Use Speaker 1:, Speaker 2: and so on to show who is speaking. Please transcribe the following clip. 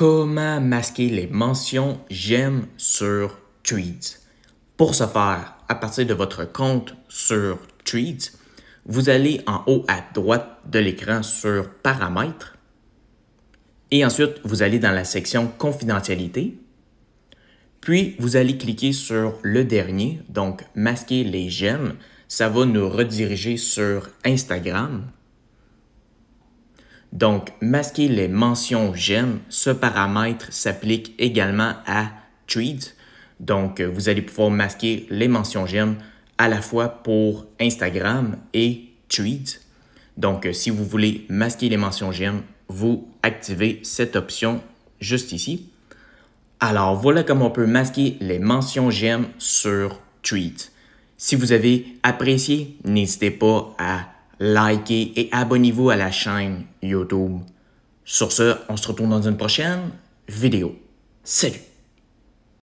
Speaker 1: Comment masquer les mentions j'aime sur Tweets? Pour ce faire, à partir de votre compte sur Tweets, vous allez en haut à droite de l'écran sur Paramètres et ensuite vous allez dans la section Confidentialité. Puis vous allez cliquer sur le dernier, donc masquer les j'aime. Ça va nous rediriger sur Instagram. Donc, masquer les mentions j'aime, ce paramètre s'applique également à Tweets. Donc, euh, vous allez pouvoir masquer les mentions j'aime à la fois pour Instagram et Tweets. Donc, euh, si vous voulez masquer les mentions j'aime, vous activez cette option juste ici. Alors, voilà comment on peut masquer les mentions j'aime sur Tweets. Si vous avez apprécié, n'hésitez pas à likez et abonnez-vous à la chaîne YouTube. Sur ce, on se retrouve dans une prochaine vidéo. Salut